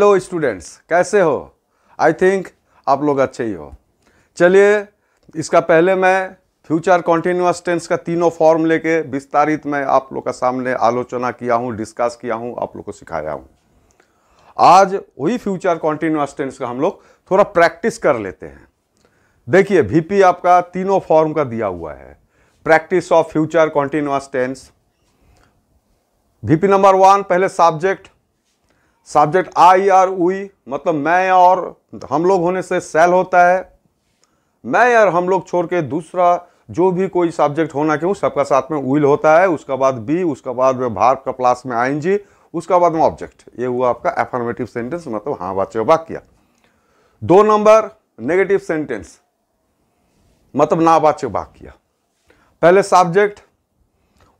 Hello students कैसे हो I think आप लोग अच्छे ही हो चलिए इसका पहले मैं फ्यूचर कॉन्टिन्यूस टेंस का तीनों फॉर्म लेके विस्तारित मैं आप लोग का सामने आलोचना किया हूँ डिस्कस किया हूँ आप लोग को सिखाया हूँ आज वही फ्यूचर कॉन्टिन्यूस टेंस का हम लोग थोड़ा प्रैक्टिस कर लेते हैं देखिए वी आपका तीनों फॉर्म का दिया हुआ है practice of future continuous tense VP number one पहले subject subject I or we मतलब मैं और हम लोग होने से सेल होता है मैं और हम लोग छोड़ के दूसरा जो भी कोई सब्जेक्ट होना क्यों सबका साथ में उइल होता है उसका बाद बी उसका बाद में भार का प्लास में आई जी उसका बाद में ऑब्जेक्ट ये हुआ आपका एफर्मेटिव सेंटेंस मतलब हाँ वाच्य वाक्य दो नंबर नेगेटिव सेंटेंस मतलब नावाच्य वाक्य पहले सब्जेक्ट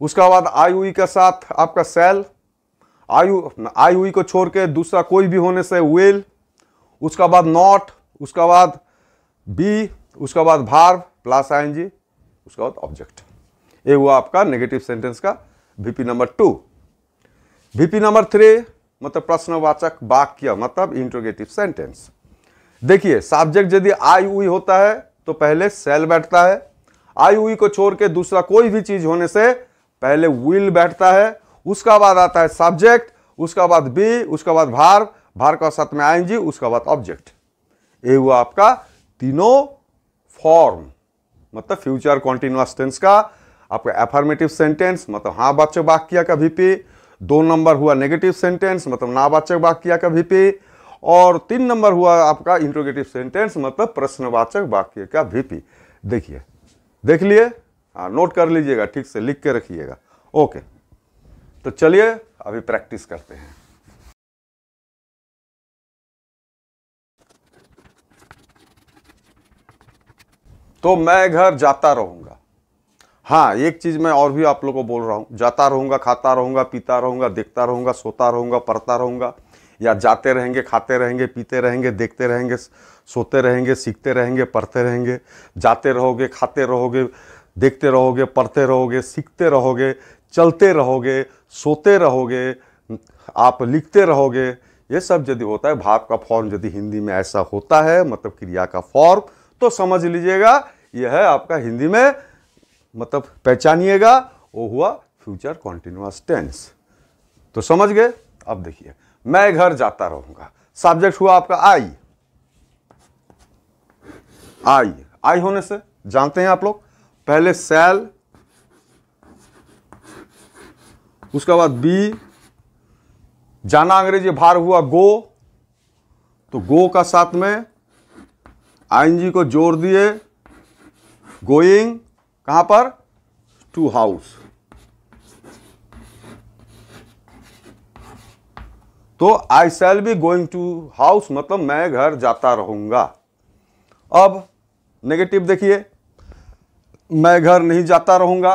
उसका बाद आई हुई के साथ आपका सेल आयु आयु को छोड़ के दूसरा कोई भी होने से विल उसका बाद नॉट उसका बाद बी उसका बाद भार प्लस आई एन जी उसका बाद ऑब्जेक्ट ये हुआ आपका नेगेटिव सेंटेंस का VP number two VP number three मतलब प्रश्नवाचक वाक्य मतलब इंट्रोगेटिव सेंटेंस देखिए सब्जेक्ट यदि आई हुई होता है तो पहले सेल बैठता है आई हुई को छोड़ के दूसरा कोई भी चीज होने से पहले विल बैठता है उसका बाद आता है सब्जेक्ट उसका बाद बी उसका बाद भार भार का साथ में आई उसका बाद ऑब्जेक्ट ये हुआ आपका तीनों फॉर्म मतलब फ्यूचर कॉन्टिन्यूस टेंस का आपका एफर्मेटिव सेंटेंस मतलब हाँ वाचक वाक्य का वीपी दो नंबर हुआ नेगेटिव सेंटेंस मतलब ना वाचक वाक्य का वीपी और तीन नंबर हुआ आपका इंट्रोगेटिव सेंटेंस मतलब प्रश्नवाचक वाक्य का वीपी देखिए देख लिए हाँ नोट कर लीजिएगा ठीक से लिख के रखिएगा ओके तो चलिए अभी प्रैक्टिस करते हैं तो मैं घर जाता रहूंगा हाँ एक चीज़ मैं और भी आप लोग को बोल रहा हूं जाता रहूंगा खाता रहूंगा पीता रहूंगा देखता रहूंगा सोता रहूंगा पढ़ता रहूंगा या जाते रहेंगे खाते रहेंगे पीते रहेंगे देखते रहेंगे सोते रहेंगे सीखते रहेंगे पढ़ते रहेंगे जाते रहोगे खाते रहोगे देखते रहोगे पढ़ते रहोगे सीखते रहोगे चलते रहोगे सोते रहोगे आप लिखते रहोगे ये सब यदि होता है भाव का फॉर्म यदि हिंदी में ऐसा होता है मतलब क्रिया का फॉर्म तो समझ लीजिएगा यह है आपका हिंदी में मतलब पहचानिएगा वो हुआ फ्यूचर कॉन्टिन्यूस टेंस तो समझ गए अब देखिए मैं घर जाता रहूंगा सब्जेक्ट हुआ आपका आई आई आई होने से जानते हैं आप लोग पहले सेल उसके बाद बी जाना अंग्रेजी भार हुआ गो तो गो का साथ में आईएनजी को जोड़ दिए गोइंग कहां पर टू हाउस तो I shall be going to house मतलब मैं घर जाता रहूंगा अब नेगेटिव देखिए मैं घर नहीं जाता रहूंगा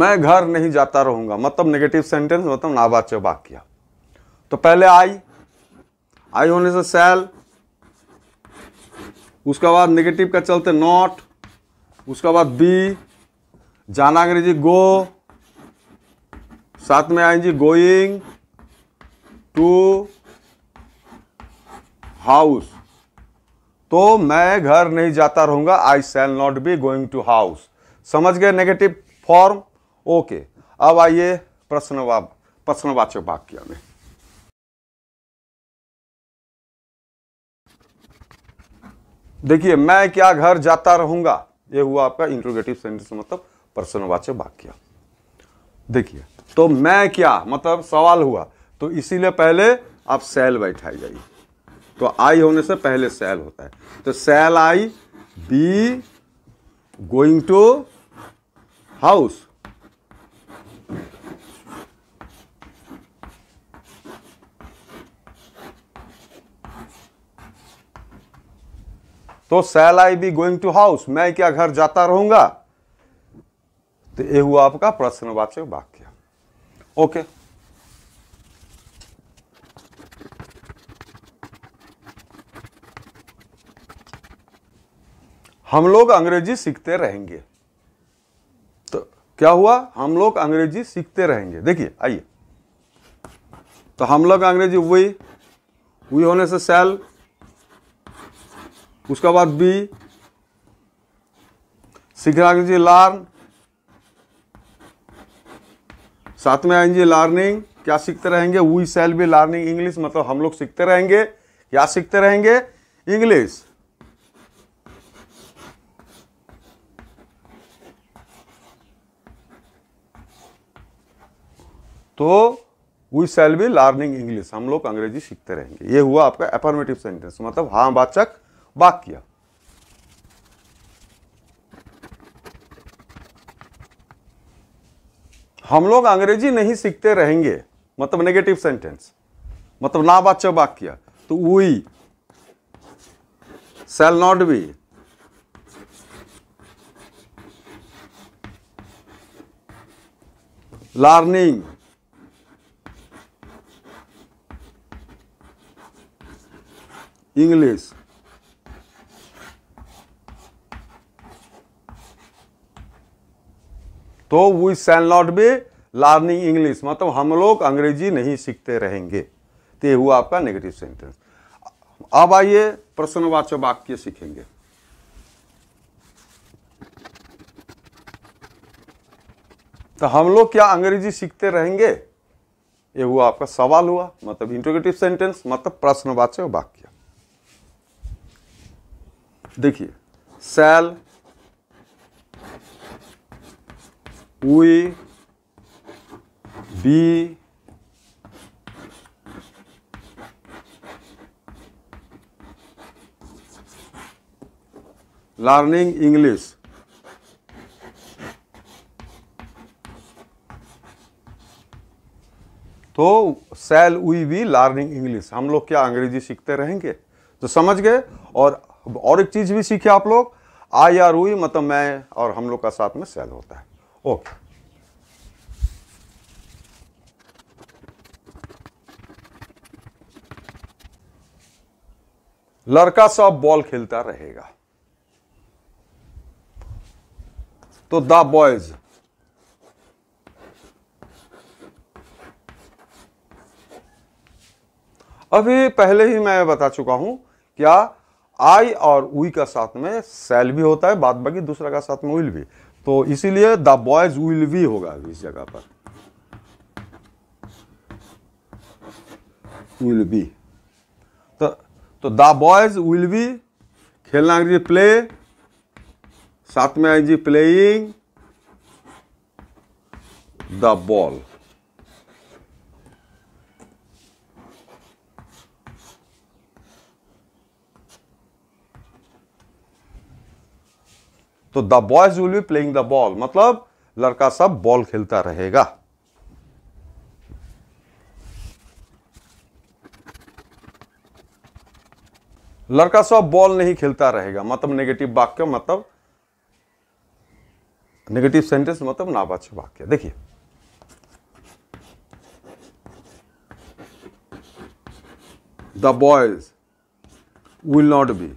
मैं घर नहीं जाता रहूंगा मतलब नेगेटिव सेंटेंस मतलब नावाच्य वाक्य तो पहले आई आई होने से सेल उसके बाद नेगेटिव का चलते नॉट उसके बाद बी जाना अंग्रेजी गो साथ में आएंगी गोइंग टू हाउस तो मैं घर नहीं जाता रहूंगा I shall not be going to house समझ गए नेगेटिव फॉर्म ओके अब आइए प्रश्नवा प्रश्नवाचक वाक्य में देखिए मैं क्या घर जाता रहूंगा ये हुआ आपका इंट्रोगेटिव सेंटेंस मतलब प्रश्नवाचक वाक्य देखिए तो मैं क्या मतलब सवाल हुआ तो इसीलिए पहले आप सेल बैठाई जाइए तो आई होने से पहले सेल होता है तो shall I be going to house तो shall I be going to house मैं क्या घर जाता रहूंगा तो ये हुआ आपका प्रश्नवाचक वाक्य ओके okay. हम लोग अंग्रेजी सीखते रहेंगे तो क्या हुआ हम लोग अंग्रेजी सीखते रहेंगे देखिए आइए तो हम लोग अंग्रेजी वही वही होने से सेल उसके बाद बी सीखना अंग्रेजी लार्न साथ में आएंगे लर्निंग क्या सीखते रहेंगे we shall be learning English मतलब हम लोग सीखते रहेंगे क्या सीखते रहेंगे इंग्लिश तो we shall be learning English हम लोग अंग्रेजी सीखते रहेंगे ये हुआ आपका अफर्मेटिव सेंटेंस मतलब हाँ वाचक वाक्य हम लोग अंग्रेजी नहीं सीखते रहेंगे मतलब नेगेटिव सेंटेंस मतलब ना वाच्य वाक्य तो we shall not be learning English. तो we shall not be learning English मतलब हम लोग अंग्रेजी नहीं सीखते रहेंगे तो ये हुआ आपका नेगेटिव सेंटेंस अब आइए प्रश्नवाचक वाक्य सीखेंगे तो हम लोग क्या अंग्रेजी सीखते रहेंगे ये हुआ आपका सवाल हुआ मतलब इंटरोगेटिव सेंटेंस मतलब प्रश्नवाचक वाक्य देखिए shall we be learning English तो shall we be learning English हम लोग क्या अंग्रेजी सीखते रहेंगे तो समझ गए और और एक चीज़ भी सीखे आप लोग आई आर हुई मतलब मैं और हम लोग का साथ में सेल होता है ओके लड़का सब बॉल खेलता रहेगा तो द बॉयज अभी पहले ही मैं बता चुका हूं क्या आई और वी का साथ में सेल भी होता है बाद बाकी दूसरा का साथ में विल भी तो इसीलिए द बॉयज विल भी होगा इस जगह पर विल बी तो तो द बॉयज विल बी खेलना अंग्रेजी प्ले साथ में आएगी प्लेइंग द बॉल तो the boys will be playing the ball मतलब लड़का सब बॉल खेलता रहेगा लड़का सब बॉल नहीं खेलता रहेगा मतलब नेगेटिव वाक्य मतलब नेगेटिव सेंटेंस मतलब नावाच्य वाक्य देखिए the boys will not be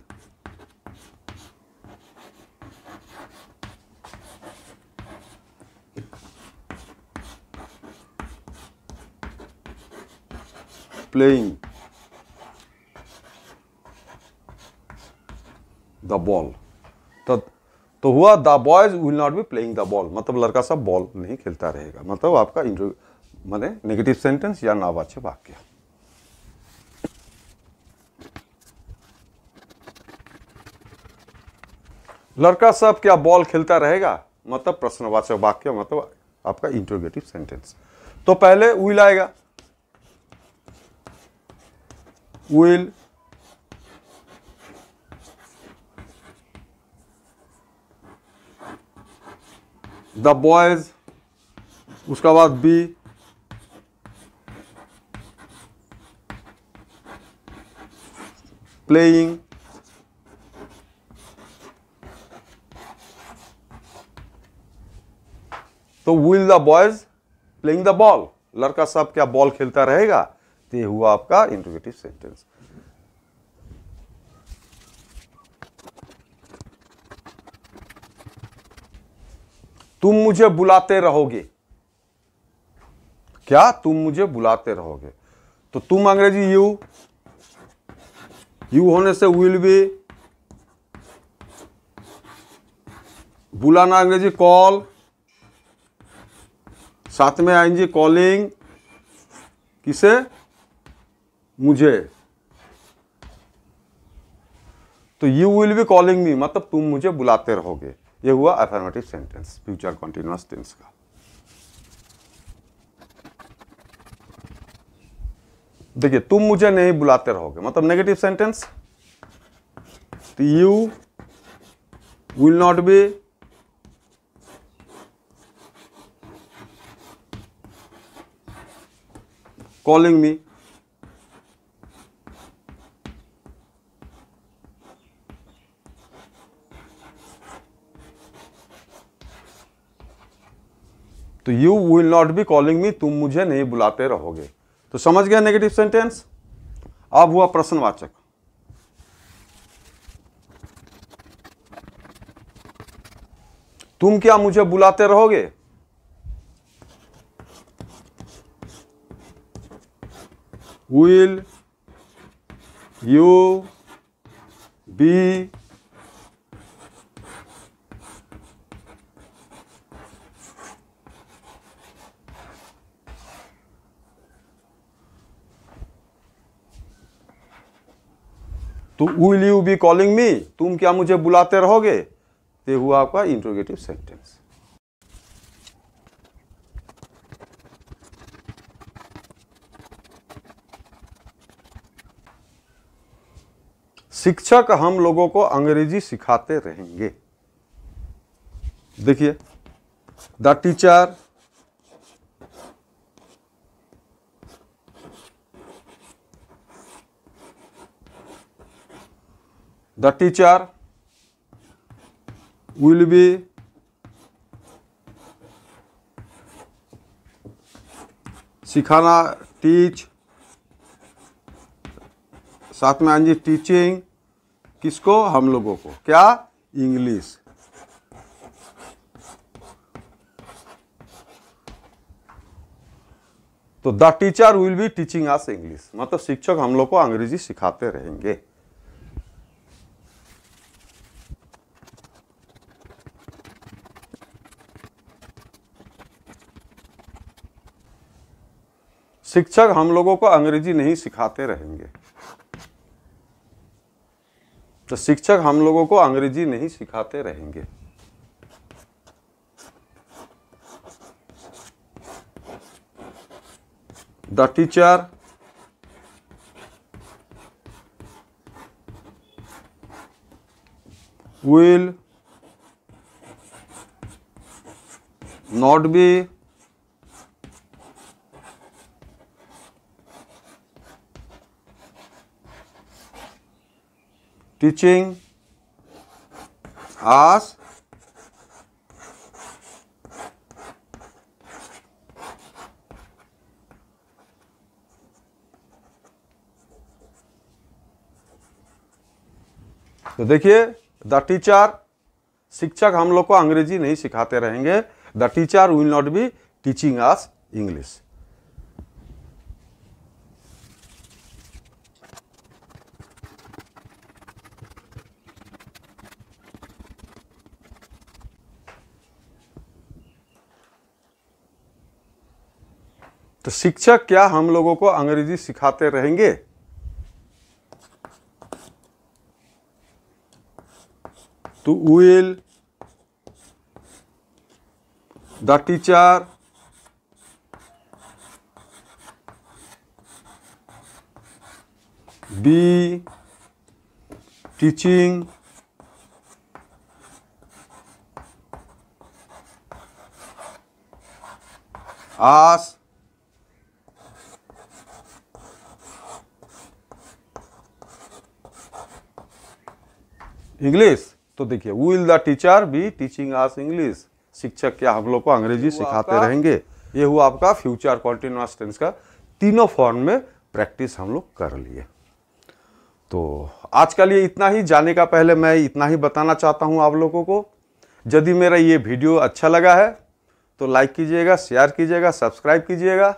playing the ball तो तो हुआ the boys will not be playing the ball मतलब लड़का सब बॉल नहीं खेलता रहेगा मतलब आपका इंटर मैंने नेगेटिव सेंटेंस या नावाच्य वाक्य लड़का सब क्या बॉल खेलता रहेगा मतलब प्रश्नवाचक वाक्य मतलब आपका इंटरोगेटिव सेंटेंस तो पहले विल आएगा will द बॉयज उसका बाद बी प्लेइंग तो will the boys playing the ball लड़का सब क्या बॉल खेलता रहेगा तो ये हुआ आपका इंट्रोगेटिव सेंटेंस तुम मुझे बुलाते रहोगे क्या तुम मुझे बुलाते रहोगे तो तुम अंग्रेजी यू यू होने से विल बी बुलाना अंग्रेजी कॉल साथ में आएंगी कॉलिंग किसे मुझे तो you will be calling me मतलब तुम मुझे बुलाते रहोगे ये हुआ affirmative sentence future continuous tense का देखिए तुम मुझे नहीं बुलाते रहोगे मतलब नेगेटिव सेंटेंस तो you will not be calling me तो you will not be calling me तुम मुझे नहीं बुलाते रहोगे तो समझ गया नेगेटिव सेंटेंस अब हुआ प्रश्नवाचक तुम क्या मुझे बुलाते रहोगे विल यू बी तो will you be calling me तुम क्या मुझे बुलाते रहोगे ये हुआ आपका इंट्रोगेटिव सेंटेंस शिक्षक हम लोगों को अंग्रेजी सिखाते रहेंगे देखिए the teacher the teacher will be सिखाना टीच साथ में आंजी टीचिंग किसको हम लोगों को क्या इंग्लिश तो the teacher will be teaching us English मतलब शिक्षक हम लोग को अंग्रेजी सिखाते रहेंगे शिक्षक हम लोगों को अंग्रेजी नहीं सिखाते रहेंगे तो शिक्षक हम लोगों को अंग्रेजी नहीं सिखाते रहेंगे the teacher will not be teaching us तो देखिए द टीचर शिक्षक हम लोग को अंग्रेजी नहीं सिखाते रहेंगे the teacher will not be teaching us English शिक्षक क्या हम लोगों को अंग्रेजी सिखाते रहेंगे तो will the teacher be teaching us English तो देखिए will the teacher be teaching us English शिक्षक क्या हम लोग को अंग्रेजी सिखाते रहेंगे ये हुआ आपका फ्यूचर कॉन्टिन्यूस टेंस का तीनों फॉर्म में प्रैक्टिस हम लोग कर लिए तो आज कल लिए इतना ही जाने का पहले मैं इतना ही बताना चाहता हूँ आप लोगों को यदि मेरा ये वीडियो अच्छा लगा है तो लाइक कीजिएगा शेयर कीजिएगा सब्सक्राइब कीजिएगा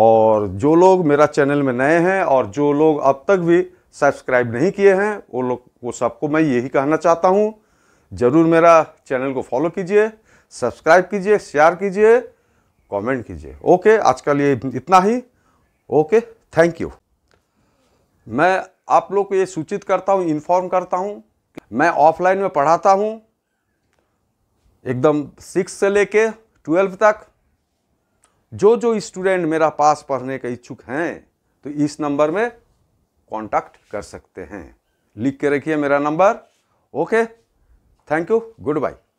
और जो लोग मेरा चैनल में नए हैं और जो लोग अब तक भी सब्सक्राइब नहीं किए हैं वो लोग वो सबको मैं यही कहना चाहता हूँ ज़रूर मेरा चैनल को फॉलो कीजिए सब्सक्राइब कीजिए शेयर कीजिए कमेंट कीजिए ओके आज के लिए इतना ही ओके थैंक यू मैं आप लोग को ये सूचित करता हूँ इन्फॉर्म करता हूँ मैं ऑफलाइन में पढ़ाता हूँ एकदम सिक्स से लेके ट्वेल्व तक जो जो स्टूडेंट मेरा पास पढ़ने के इच्छुक हैं तो इस नंबर में कांटेक्ट कर सकते हैं लिख के रखिए मेरा number okay thank you good bye